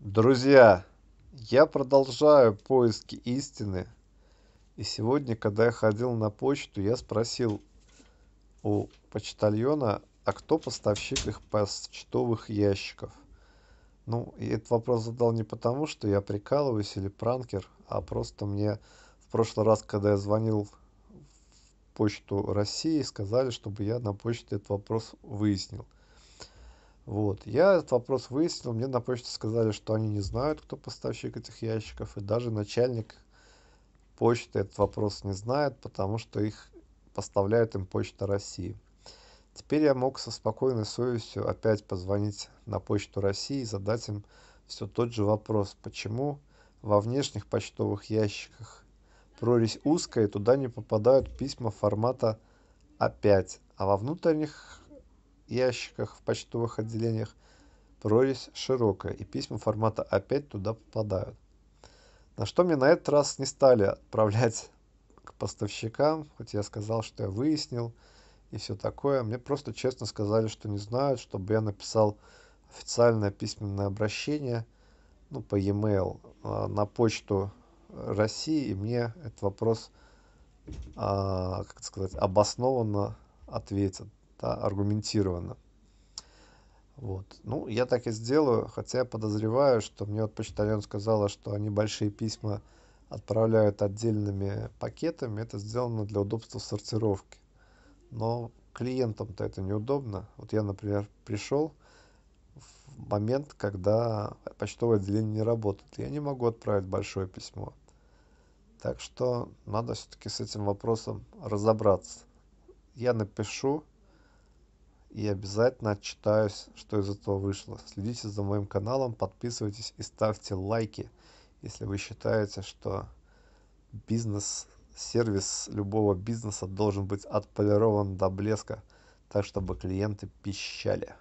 друзья я продолжаю поиски истины и сегодня когда я ходил на почту я спросил у почтальона а кто поставщик их почтовых ящиков ну и этот вопрос задал не потому что я прикалываюсь или пранкер а просто мне в прошлый раз когда я звонил в почту россии сказали чтобы я на почте этот вопрос выяснил вот. Я этот вопрос выяснил, мне на почту сказали, что они не знают, кто поставщик этих ящиков, и даже начальник почты этот вопрос не знает, потому что их поставляет им Почта России. Теперь я мог со спокойной совестью опять позвонить на Почту России и задать им все тот же вопрос, почему во внешних почтовых ящиках прорезь узкая, и туда не попадают письма формата А5, а во внутренних ящиках в почтовых отделениях прорезь широкая, и письма формата опять туда попадают. На что мне на этот раз не стали отправлять к поставщикам, хоть я сказал, что я выяснил и все такое. Мне просто честно сказали, что не знают, чтобы я написал официальное письменное обращение ну, по e-mail а, на почту России, и мне этот вопрос, а, как сказать, обоснованно ответят да, аргументированно. Вот. Ну, я так и сделаю, хотя я подозреваю, что мне вот почтальон сказала, что они большие письма отправляют отдельными пакетами. Это сделано для удобства сортировки. Но клиентам-то это неудобно. Вот я, например, пришел в момент, когда почтовое отделение не работает. Я не могу отправить большое письмо. Так что надо все-таки с этим вопросом разобраться. Я напишу и обязательно отчитаюсь, что из этого вышло. Следите за моим каналом, подписывайтесь и ставьте лайки, если вы считаете, что бизнес, сервис любого бизнеса должен быть отполирован до блеска, так чтобы клиенты пищали.